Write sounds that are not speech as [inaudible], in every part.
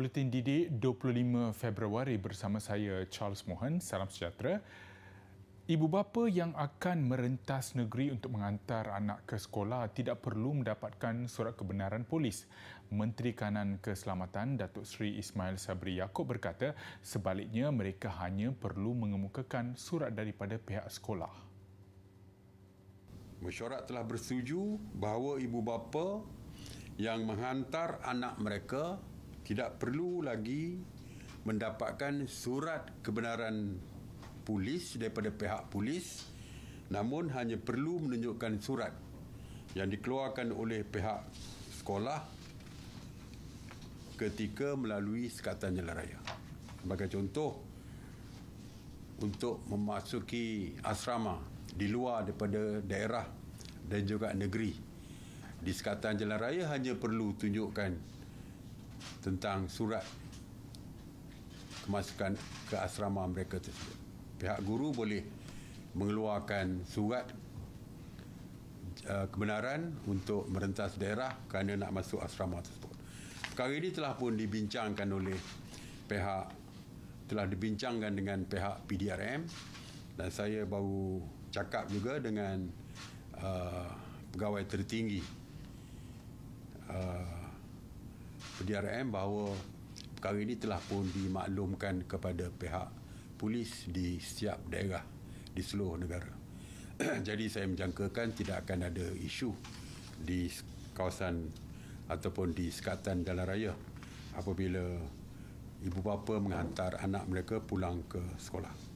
Buletin Didik 25 Februari bersama saya Charles Mohan. Salam sejahtera. Ibu bapa yang akan merentas negeri untuk mengantar anak ke sekolah tidak perlu mendapatkan surat kebenaran polis. Menteri Kanan Keselamatan Datuk Seri Ismail Sabri Yaakob berkata sebaliknya mereka hanya perlu mengemukakan surat daripada pihak sekolah. Mesyuarat telah bersetuju bahawa ibu bapa yang menghantar anak mereka tidak perlu lagi mendapatkan surat kebenaran polis daripada pihak polis namun hanya perlu menunjukkan surat yang dikeluarkan oleh pihak sekolah ketika melalui sekatan jalan raya. Sebagai contoh untuk memasuki asrama di luar daripada daerah dan juga negeri di sekatan jalan raya hanya perlu tunjukkan tentang surat kemasukan ke asrama mereka tersebut. Pihak guru boleh mengeluarkan surat uh, kebenaran untuk merentas daerah kerana nak masuk asrama tersebut. Perkara ini telah pun dibincangkan oleh pihak telah dibincangkan dengan pihak PDRM dan saya baru cakap juga dengan uh, pegawai tertinggi uh, DRM bahawa perkara ini telah pun dimaklumkan kepada pihak polis di setiap daerah di seluruh negara. [clears throat] Jadi saya menjangkakan tidak akan ada isu di kawasan ataupun di sekatan jalan raya apabila ibu bapa menghantar anak mereka pulang ke sekolah.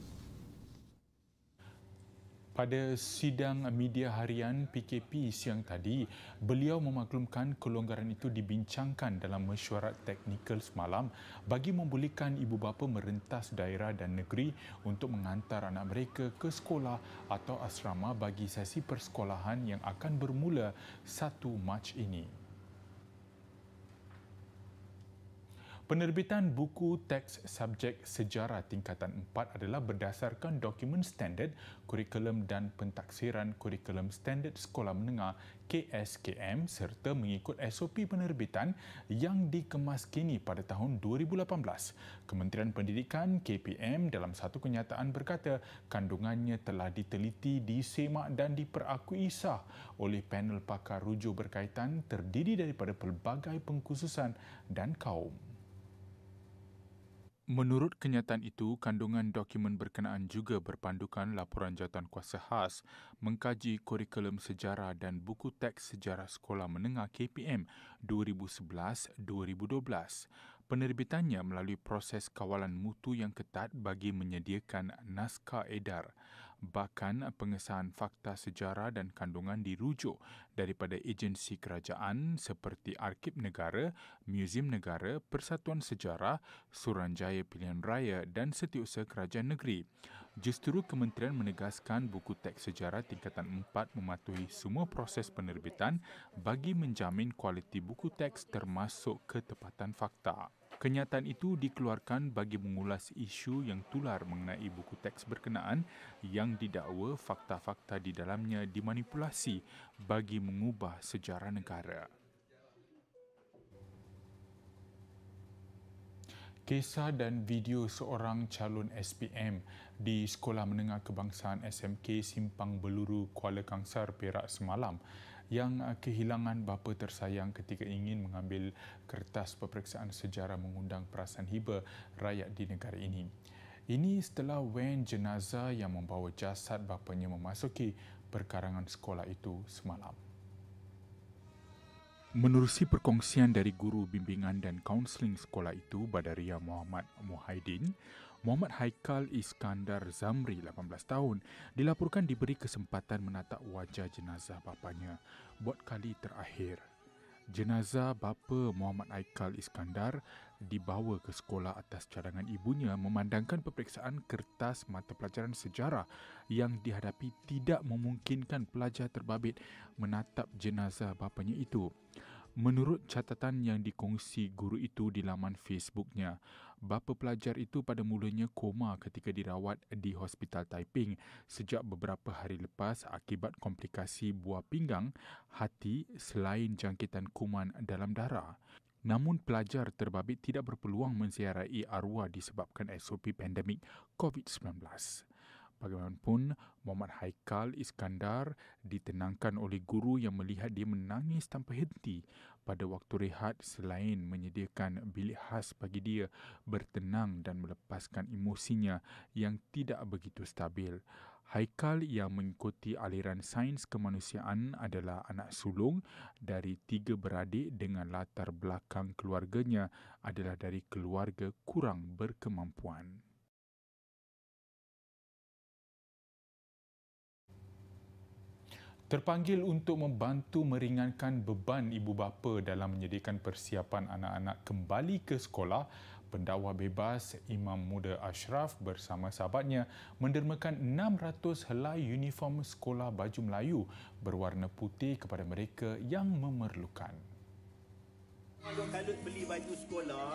Pada sidang media harian PKP siang tadi, beliau memaklumkan kelonggaran itu dibincangkan dalam mesyuarat teknikal semalam bagi membolehkan ibu bapa merentas daerah dan negeri untuk mengantar anak mereka ke sekolah atau asrama bagi sesi persekolahan yang akan bermula 1 Mac ini. Penerbitan buku teks subjek sejarah tingkatan 4 adalah berdasarkan dokumen standard kurikulum dan pentaksiran kurikulum standard sekolah menengah KSKM serta mengikut SOP penerbitan yang dikemas kini pada tahun 2018. Kementerian Pendidikan KPM dalam satu kenyataan berkata kandungannya telah diteliti, disemak dan diperakui sah oleh panel pakar rujuk berkaitan terdiri daripada pelbagai pengkhususan dan kaum. Menurut kenyataan itu, kandungan dokumen berkenaan juga berpandukan laporan jawatan kuasa khas mengkaji kurikulum sejarah dan buku teks sejarah sekolah menengah KPM 2011-2012. Penerbitannya melalui proses kawalan mutu yang ketat bagi menyediakan naskah edar bahkan pengesahan fakta sejarah dan kandungan dirujuk daripada agensi kerajaan seperti Arkib Negara, Muzium Negara, Persatuan Sejarah, Suranjaya Pilihan Raya dan Setiausaha Kerajaan Negeri. Justeru Kementerian menegaskan buku teks sejarah tingkatan 4 mematuhi semua proses penerbitan bagi menjamin kualiti buku teks termasuk ketepatan fakta. Kenyataan itu dikeluarkan bagi mengulas isu yang tular mengenai buku teks berkenaan yang didakwa fakta-fakta di dalamnya dimanipulasi bagi mengubah sejarah negara. Kisah dan video seorang calon SPM di Sekolah Menengah Kebangsaan SMK Simpang Beluru Kuala Kangsar Perak semalam yang ah, kehilangan bapa tersayang ketika ingin mengambil kertas peperiksaan sejarah mengundang perasaan hiba rakyat di negara ini. Ini setelah Wen jenazah yang membawa jasad bapanya memasuki perkarangan sekolah itu semalam. Menerusi perkongsian dari guru bimbingan dan kaunseling sekolah itu, Badaria Muhammad Muhaidin, Muhammad Haikal Iskandar Zamri, 18 tahun, dilaporkan diberi kesempatan menatap wajah jenazah bapanya buat kali terakhir. Jenazah bapa Muhammad Haikal Iskandar dibawa ke sekolah atas cadangan ibunya memandangkan peperiksaan kertas mata pelajaran sejarah yang dihadapi tidak memungkinkan pelajar terbabit menatap jenazah bapanya itu. Menurut catatan yang dikongsi guru itu di laman Facebooknya, bapa pelajar itu pada mulanya koma ketika dirawat di Hospital Taiping sejak beberapa hari lepas akibat komplikasi buah pinggang, hati selain jangkitan kuman dalam darah. Namun pelajar terbabit tidak berpeluang mensiarai arwah disebabkan SOP pandemik COVID-19. Bagaimanapun, Muhammad Haikal Iskandar ditenangkan oleh guru yang melihat dia menangis tanpa henti pada waktu rehat selain menyediakan bilik khas bagi dia bertenang dan melepaskan emosinya yang tidak begitu stabil. Haikal yang mengikuti aliran sains kemanusiaan adalah anak sulung dari tiga beradik dengan latar belakang keluarganya adalah dari keluarga kurang berkemampuan. terpanggil untuk membantu meringankan beban ibu bapa dalam menyediakan persiapan anak-anak kembali ke sekolah, pendakwa bebas Imam Muda Ashraf bersama sahabatnya mendermakan 600 helai uniform sekolah baju Melayu berwarna putih kepada mereka yang memerlukan. Kalut beli baju sekolah,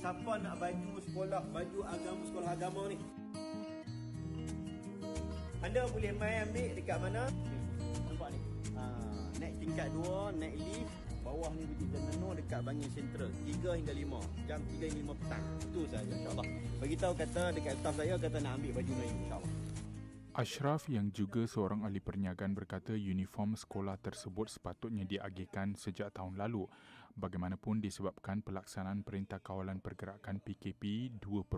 siapa nak baju sekolah, baju agama sekolah agama ni? Anda boleh main ambil dekat mana? Hmm, nampak ni. Ha, naik tingkat 2, naik lift, bawah ni bunyi tenenor dekat Bangil Central. 3 hingga 5. Jam 3 hingga 5 petang. Itu saja insya-Allah. Bagi tahu kata dekat staff saya kata nak ambil baju Melayu insya-Allah. Ashraf yang juga seorang ahli perniagaan berkata uniform sekolah tersebut sepatutnya diagihkan sejak tahun lalu Bagaimanapun disebabkan pelaksanaan Perintah Kawalan Pergerakan PKP 2.0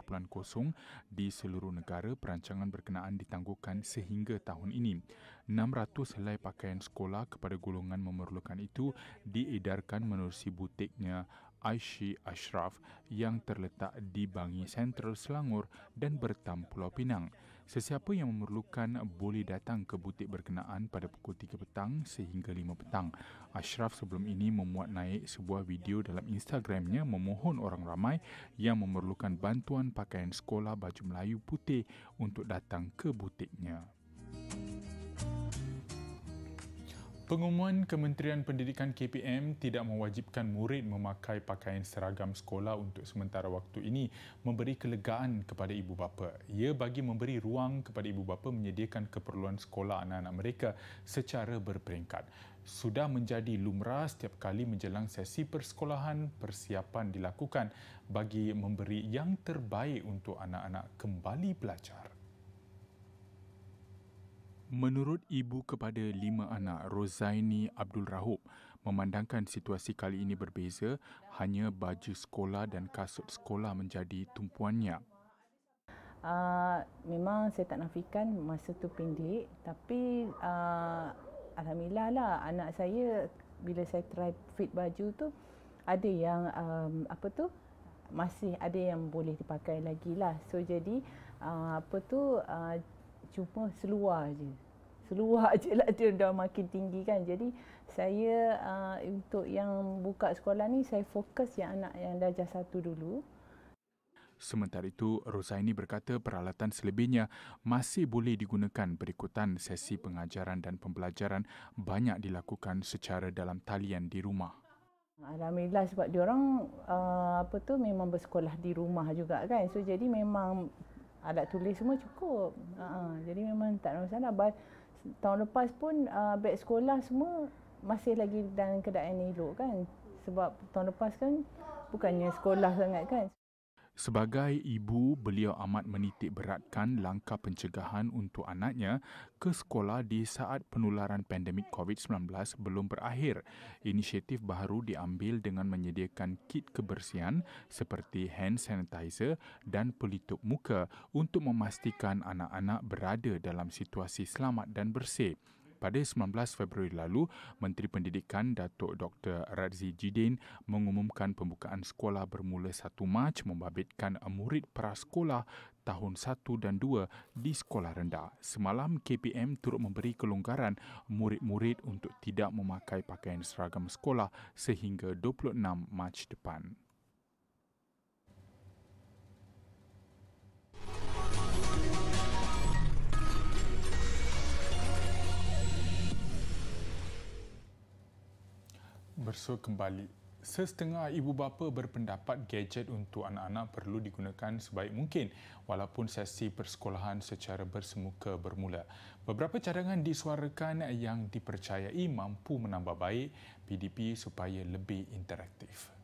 di seluruh negara perancangan berkenaan ditangguhkan sehingga tahun ini. 600 helai pakaian sekolah kepada golongan memerlukan itu diedarkan menerusi butiknya Aishi Ashraf yang terletak di Bangi Central Selangor dan Bertam Pulau Pinang. Sesiapa yang memerlukan boleh datang ke butik berkenaan pada pukul 3 petang sehingga 5 petang. Ashraf sebelum ini memuat naik sebuah video dalam Instagramnya memohon orang ramai yang memerlukan bantuan pakaian sekolah baju Melayu putih untuk datang ke butiknya. Pengumuman Kementerian Pendidikan KPM tidak mewajibkan murid memakai pakaian seragam sekolah untuk sementara waktu ini memberi kelegaan kepada ibu bapa. Ia bagi memberi ruang kepada ibu bapa menyediakan keperluan sekolah anak-anak mereka secara berperingkat. Sudah menjadi lumrah setiap kali menjelang sesi persekolahan persiapan dilakukan bagi memberi yang terbaik untuk anak-anak kembali belajar. Menurut ibu kepada lima anak, Rozaini Abdul Rahub, memandangkan situasi kali ini berbeza, hanya baju sekolah dan kasut sekolah menjadi tumpuannya. Uh, memang saya tak nafikan masa tu pendek tapi uh, Alhamdulillah lah anak saya bila saya try fit baju tu ada yang um, apa tu masih ada yang boleh dipakai lagi lah so jadi uh, apa tu uh, cuma seluar je seluar [laughs] je lah dia dah makin tinggi kan jadi saya uh, untuk yang buka sekolah ni saya fokus yang anak yang darjah satu dulu Sementara itu, Rosaini berkata peralatan selebihnya masih boleh digunakan berikutan sesi pengajaran dan pembelajaran banyak dilakukan secara dalam talian di rumah. Alhamdulillah sebab diorang uh, apa tu memang bersekolah di rumah juga kan. So jadi memang alat tulis semua cukup. Uh, jadi memang tak ada masalah. But, tahun lepas pun uh, ah, beg sekolah semua masih lagi dalam keadaan elok kan. Sebab tahun lepas kan bukannya sekolah sangat kan. Sebagai ibu, beliau amat menitik beratkan langkah pencegahan untuk anaknya ke sekolah di saat penularan pandemik COVID-19 belum berakhir. Inisiatif baru diambil dengan menyediakan kit kebersihan seperti hand sanitizer dan pelitup muka untuk memastikan anak-anak berada dalam situasi selamat dan bersih pada 19 Februari lalu, Menteri Pendidikan Datuk Dr. Radzi Jidin mengumumkan pembukaan sekolah bermula 1 Mac membabitkan murid prasekolah tahun 1 dan 2 di sekolah rendah. Semalam KPM turut memberi kelonggaran murid-murid untuk tidak memakai pakaian seragam sekolah sehingga 26 Mac depan. bersua kembali. Sesetengah ibu bapa berpendapat gadget untuk anak-anak perlu digunakan sebaik mungkin walaupun sesi persekolahan secara bersemuka bermula. Beberapa cadangan disuarakan yang dipercayai mampu menambah baik PDP supaya lebih interaktif.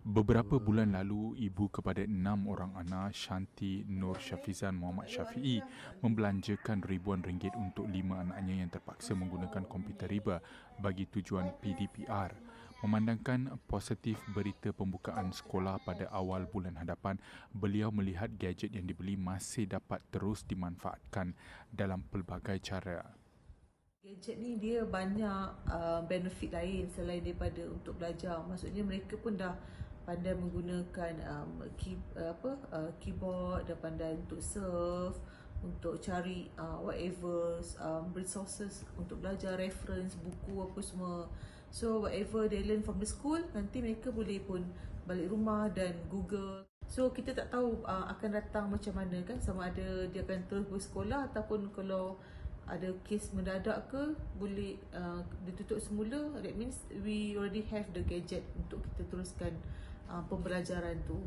Beberapa bulan lalu, ibu kepada enam orang anak Shanti Nur Syafizan Muhammad Syafi'i membelanjakan ribuan ringgit untuk lima anaknya yang terpaksa menggunakan komputer riba bagi tujuan PDPR. Memandangkan positif berita pembukaan sekolah pada awal bulan hadapan, beliau melihat gadget yang dibeli masih dapat terus dimanfaatkan dalam pelbagai cara. Gadget ni dia banyak uh, benefit lain selain daripada untuk belajar. Maksudnya mereka pun dah pandai menggunakan um, key, uh, apa uh, keyboard, dah pandai untuk surf, untuk cari uh, whatever um, resources untuk belajar, reference, buku apa semua. So whatever they learn from the school, nanti mereka boleh pun balik rumah dan google. So kita tak tahu uh, akan datang macam mana kan sama ada dia akan terus bersekolah ataupun kalau ada kes mendadak ke boleh uh, ditutup semula that means we already have the gadget untuk kita teruskan uh, pembelajaran tu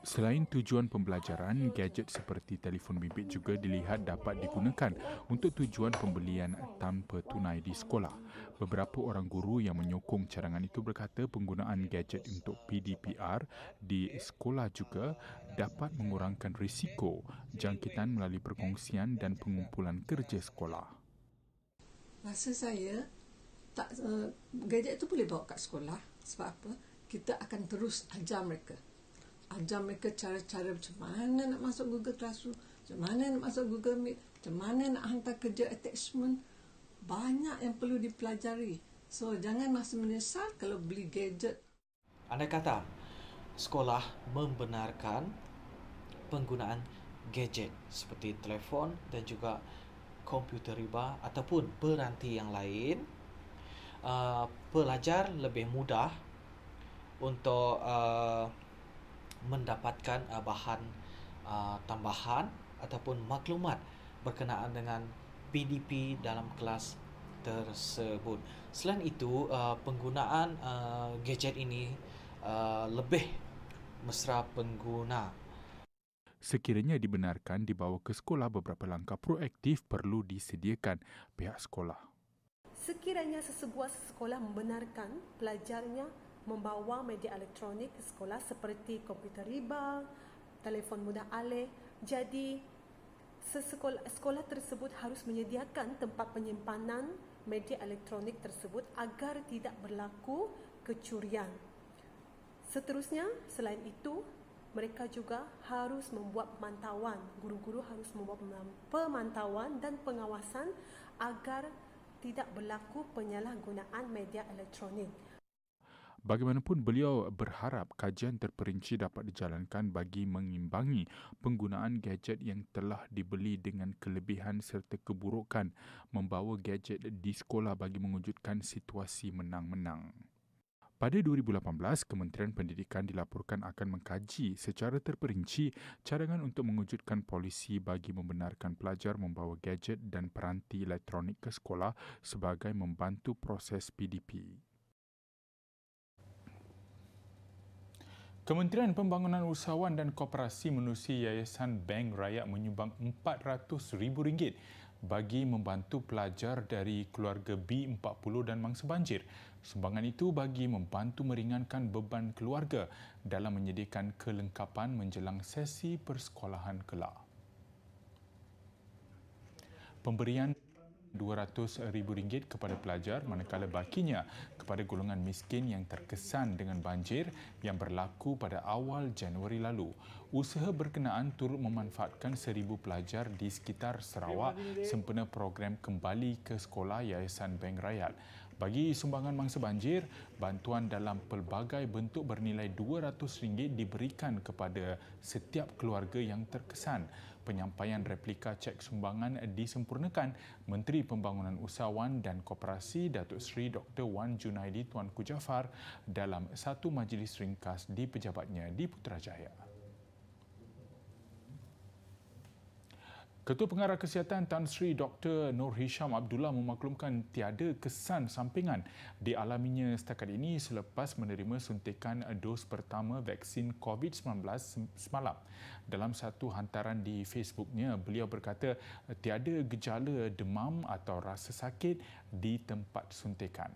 Selain tujuan pembelajaran, gadget seperti telefon bimbit juga dilihat dapat digunakan untuk tujuan pembelian tanpa tunai di sekolah. Beberapa orang guru yang menyokong cadangan itu berkata penggunaan gadget untuk PDPR di sekolah juga dapat mengurangkan risiko jangkitan melalui perkongsian dan pengumpulan kerja sekolah. Rasa saya tak uh, gadget itu boleh bawa ke sekolah sebab apa? Kita akan terus ajar mereka. Ajar mereka cara-cara macam mana nak masuk Google Classroom, macam mana nak masuk Google Meet, macam mana nak hantar kerja attachment banyak yang perlu dipelajari. So jangan masa menyesal kalau beli gadget. Anda kata sekolah membenarkan penggunaan gadget seperti telefon dan juga komputer riba ataupun peranti yang lain. Uh, pelajar lebih mudah untuk uh, mendapatkan uh, bahan uh, tambahan ataupun maklumat berkenaan dengan PDP dalam kelas tersebut. Selain itu, uh, penggunaan uh, gadget ini uh, lebih mesra pengguna. Sekiranya dibenarkan dibawa ke sekolah, beberapa langkah proaktif perlu disediakan pihak sekolah. Sekiranya sesebuah sekolah membenarkan pelajarnya membawa media elektronik ke sekolah seperti komputer riba, telefon mudah alih, jadi sesekolah sekolah tersebut harus menyediakan tempat penyimpanan media elektronik tersebut agar tidak berlaku kecurian. Seterusnya, selain itu, mereka juga harus membuat pemantauan. Guru-guru harus membuat pemantauan dan pengawasan agar tidak berlaku penyalahgunaan media elektronik. Bagaimanapun beliau berharap kajian terperinci dapat dijalankan bagi mengimbangi penggunaan gadget yang telah dibeli dengan kelebihan serta keburukan membawa gadget di sekolah bagi mewujudkan situasi menang-menang. Pada 2018, Kementerian Pendidikan dilaporkan akan mengkaji secara terperinci cadangan untuk mewujudkan polisi bagi membenarkan pelajar membawa gadget dan peranti elektronik ke sekolah sebagai membantu proses PDP. Kementerian Pembangunan Usahawan dan Koperasi menusi Yayasan Bank Raya menyumbang rm ringgit bagi membantu pelajar dari keluarga B40 dan mangsa banjir. Sumbangan itu bagi membantu meringankan beban keluarga dalam menyediakan kelengkapan menjelang sesi persekolahan kelak. Pemberian RM200,000 kepada pelajar manakala bakinya kepada golongan miskin yang terkesan dengan banjir yang berlaku pada awal Januari lalu. Usaha berkenaan turut memanfaatkan 1,000 pelajar di sekitar Sarawak sempena program kembali ke sekolah Yayasan Bank Rakyat. Bagi sumbangan mangsa banjir, bantuan dalam pelbagai bentuk bernilai RM200 diberikan kepada setiap keluarga yang terkesan penyampaian replika cek sumbangan disempurnakan Menteri Pembangunan Usahawan dan Koperasi Datuk Seri Dr. Wan Junaidi Tuanku Jafar dalam satu majlis ringkas di pejabatnya di Putrajaya. Ketua Pengarah Kesihatan Tan Sri Dr. Nur Hisham Abdullah memaklumkan tiada kesan sampingan dialaminya setakat ini selepas menerima suntikan dos pertama vaksin COVID-19 semalam. Dalam satu hantaran di Facebooknya, beliau berkata tiada gejala demam atau rasa sakit di tempat suntikan.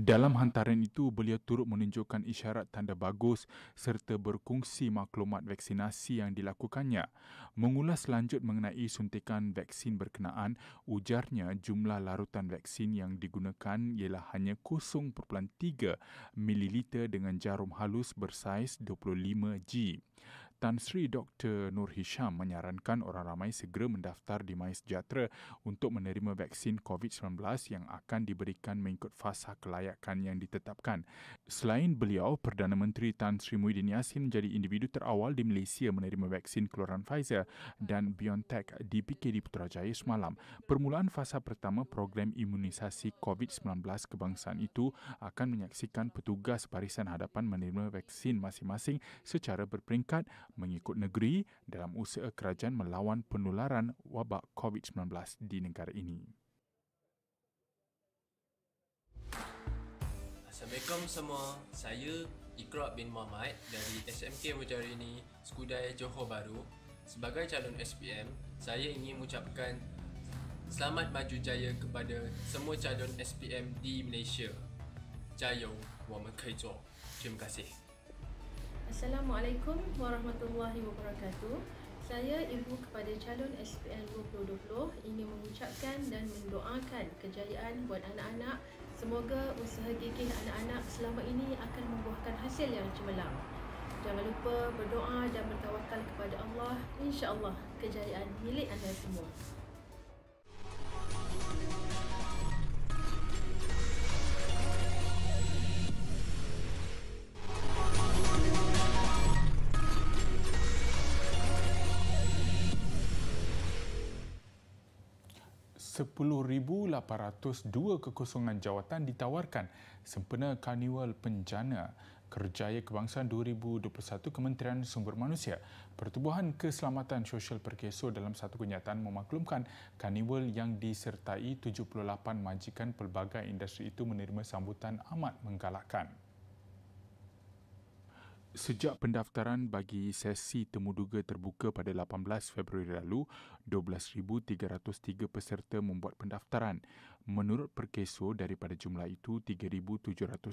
Dalam hantaran itu, beliau turut menunjukkan isyarat tanda bagus serta berkongsi maklumat vaksinasi yang dilakukannya. Mengulas lanjut mengenai suntikan vaksin berkenaan, ujarnya jumlah larutan vaksin yang digunakan ialah hanya 0.3 ml dengan jarum halus bersaiz 25G. Tan Sri Dr. Nur Hisham menyarankan orang ramai segera mendaftar di MySejahtera untuk menerima vaksin COVID-19 yang akan diberikan mengikut fasa kelayakan yang ditetapkan. Selain beliau, Perdana Menteri Tan Sri Muhyiddin Yassin menjadi individu terawal di Malaysia menerima vaksin keluaran Pfizer dan BioNTech di PKD Putrajaya semalam. Permulaan fasa pertama program imunisasi COVID-19 kebangsaan itu akan menyaksikan petugas barisan hadapan menerima vaksin masing-masing secara berperingkat mengikut negeri dalam usaha kerajaan melawan penularan wabak COVID-19 di negara ini. Assalamualaikum semua. Saya Iqra bin Muhammad dari SMK Mujarini, Skudai Johor Baru. Sebagai calon SPM, saya ingin mengucapkan selamat maju jaya kepada semua calon SPM di Malaysia. Jaya, kita berjumpa. Terima kasih. Assalamualaikum warahmatullahi wabarakatuh. Saya ibu kepada calon SPM 2020 ingin mengucapkan dan mendoakan kejayaan buat anak-anak. Semoga usaha gigih anak-anak selama ini akan membuahkan hasil yang cemerlang. Jangan lupa berdoa dan bertawakal kepada Allah. InsyaAllah kejayaan milik anda semua. 10,802 kekosongan jawatan ditawarkan sempena Karnival Penjana Kerjaya Kebangsaan 2021 Kementerian Sumber Manusia. Pertubuhan Keselamatan Sosial Perkeso dalam satu kenyataan memaklumkan Karnival yang disertai 78 majikan pelbagai industri itu menerima sambutan amat menggalakkan. Sejak pendaftaran bagi sesi temuduga terbuka pada 18 Februari lalu, 12,303 peserta membuat pendaftaran. Menurut perkeso daripada jumlah itu 3701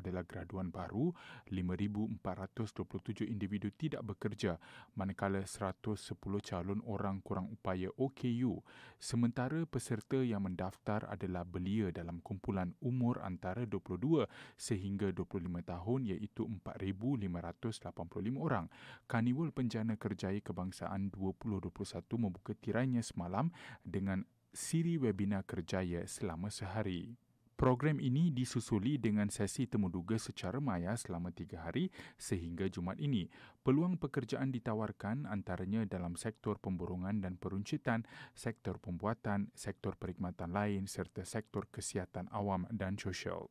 adalah graduan baru, 5427 individu tidak bekerja, manakala 110 calon orang kurang upaya OKU. Sementara peserta yang mendaftar adalah belia dalam kumpulan umur antara 22 sehingga 25 tahun iaitu 4585 orang. Karnival Penjana Kerjaya Kebangsaan 2021 membuka tirainya semalam dengan 6 siri webinar kerjaya selama sehari. Program ini disusuli dengan sesi temuduga secara maya selama tiga hari sehingga Jumaat ini. Peluang pekerjaan ditawarkan antaranya dalam sektor pemburungan dan peruncitan, sektor pembuatan, sektor perikmatan lain serta sektor kesihatan awam dan sosial.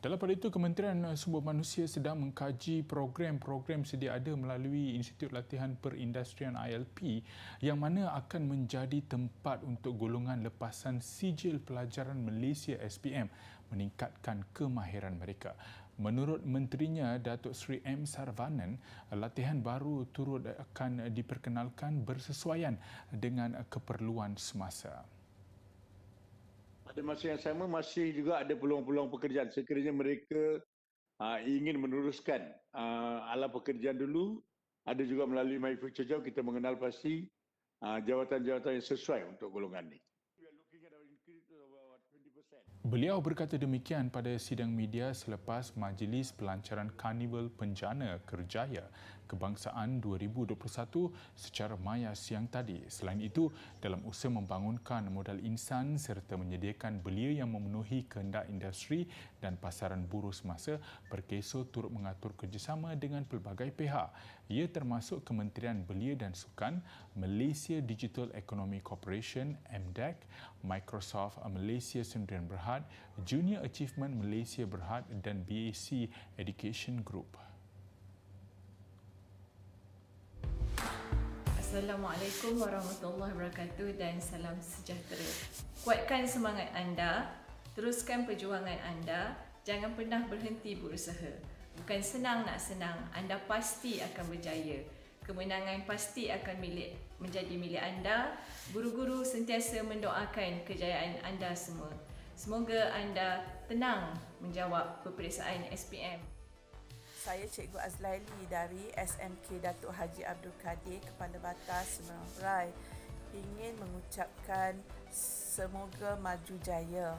Dalam pada itu, Kementerian Sumber Manusia sedang mengkaji program-program sedia ada melalui Institut Latihan Perindustrian ILP yang mana akan menjadi tempat untuk golongan lepasan sijil pelajaran Malaysia SPM meningkatkan kemahiran mereka. Menurut menterinya Datuk Sri M Sarvanan, latihan baru turut akan diperkenalkan bersesuaian dengan keperluan semasa pada masa yang sama masih juga ada peluang-peluang pekerjaan sekiranya mereka uh, ingin meneruskan uh, ala pekerjaan dulu ada juga melalui My Future Job kita mengenal pasti uh, jawatan-jawatan yang sesuai untuk golongan ini. Beliau berkata demikian pada sidang media selepas majlis pelancaran Karnival Penjana Kerjaya Kebangsaan 2021 secara maya siang tadi. Selain itu, dalam usaha membangunkan modal insan serta menyediakan belia yang memenuhi kehendak industri dan pasaran buruh semasa, Perkeso turut mengatur kerjasama dengan pelbagai pihak. Ia termasuk Kementerian Belia dan Sukan, Malaysia Digital Economy Corporation, MDEC, Microsoft Malaysia Sdn Berhad, Junior Achievement Malaysia Berhad dan BAC Education Group. Assalamualaikum warahmatullahi wabarakatuh dan salam sejahtera. Kuatkan semangat anda, teruskan perjuangan anda, jangan pernah berhenti berusaha. Bukan senang nak senang, anda pasti akan berjaya. Kemenangan pasti akan milik menjadi milik anda. Guru-guru sentiasa mendoakan kejayaan anda semua. Semoga anda tenang menjawab peperiksaan SPM. Saya Cikgu Azlaili dari SMK Datuk Haji Abdul Kadir Kepala Batas Semarang Rai ingin mengucapkan semoga maju jaya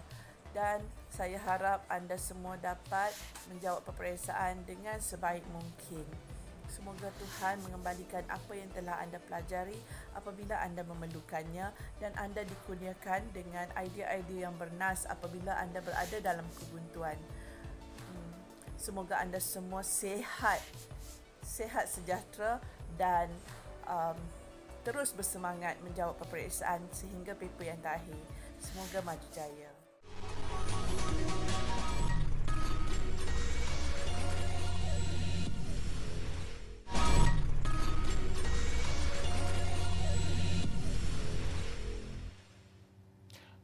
dan saya harap anda semua dapat menjawab peperiksaan dengan sebaik mungkin. Semoga Tuhan mengembalikan apa yang telah anda pelajari apabila anda memerlukannya dan anda dikurniakan dengan idea-idea yang bernas apabila anda berada dalam kebuntuan. Semoga anda semua sehat, sehat sejahtera dan um, terus bersemangat menjawab peperiksaan sehingga paper yang terakhir. Semoga maju jaya. Thank you.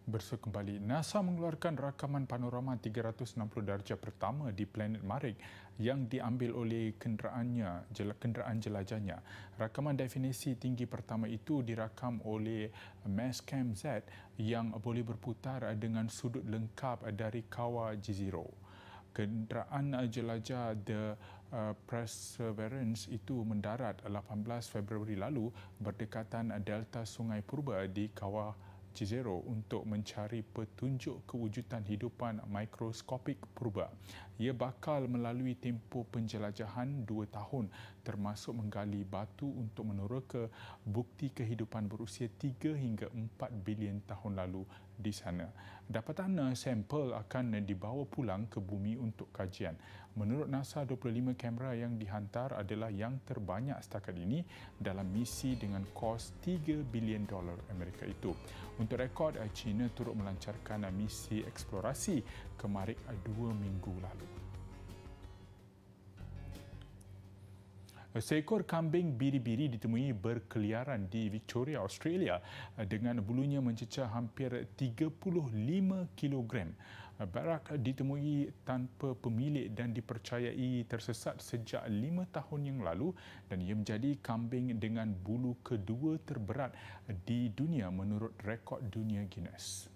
Bersua kembali, NASA mengeluarkan rakaman panorama 360 darjah pertama di planet Marik yang diambil oleh kenderaannya, kenderaan jelajahnya. Rakaman definisi tinggi pertama itu dirakam oleh Masscam Z yang boleh berputar dengan sudut lengkap dari kawa Jezero. Kenderaan jelajah The eh, Perseverance itu mendarat 18 Februari lalu berdekatan Delta Sungai Purba di kawah Chizero untuk mencari petunjuk kewujudan hidupan mikroskopik purba. Ia bakal melalui tempoh penjelajahan dua tahun termasuk menggali batu untuk menoroka bukti kehidupan berusia 3 hingga 4 bilion tahun lalu di sana. Dapatan sampel akan dibawa pulang ke bumi untuk kajian. Menurut NASA, 25 kamera yang dihantar adalah yang terbanyak setakat ini dalam misi dengan kos 3 bilion dolar Amerika itu. Untuk rekod, China turut melancarkan misi eksplorasi kemarin dua minggu lalu. Seekor kambing biri-biri ditemui berkeliaran di Victoria, Australia eh, dengan bulunya mencecah hampir 35 kilogram. Eh, barak ditemui tanpa pemilik dan dipercayai tersesat sejak 5 tahun yang lalu dan ia menjadi kambing dengan bulu kedua terberat di dunia menurut rekod dunia Guinness.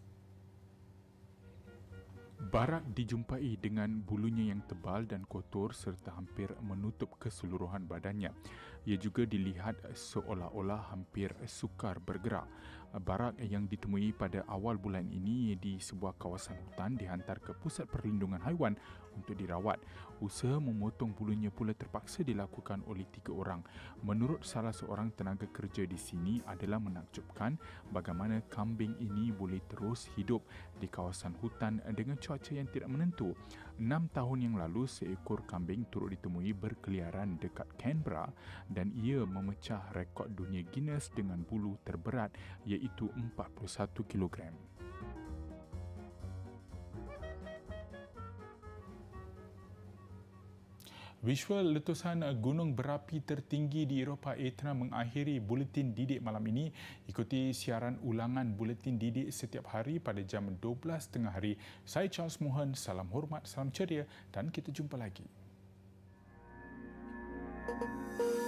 Barat dijumpai dengan bulunya yang tebal dan kotor serta hampir menutup keseluruhan badannya. Ia juga dilihat seolah-olah hampir sukar bergerak. Barat yang ditemui pada awal bulan ini di sebuah kawasan hutan dihantar ke Pusat Perlindungan Haiwan untuk dirawat. Usaha memotong bulunya pula terpaksa dilakukan oleh tiga orang. Menurut salah seorang tenaga kerja di sini adalah menakjubkan bagaimana kambing ini boleh terus hidup di kawasan hutan dengan cuaca yang tidak menentu. Enam tahun yang lalu, seekor kambing turut ditemui berkeliaran dekat Canberra dan ia memecah rekod dunia Guinness dengan bulu terberat iaitu 41 kilogram. Visual letusan gunung berapi tertinggi di Eropah Etna mengakhiri buletin didik malam ini. Ikuti siaran ulangan buletin didik setiap hari pada jam 12 tengah hari. Saya Charles Mohan, salam hormat, salam ceria dan kita jumpa lagi. Thank you.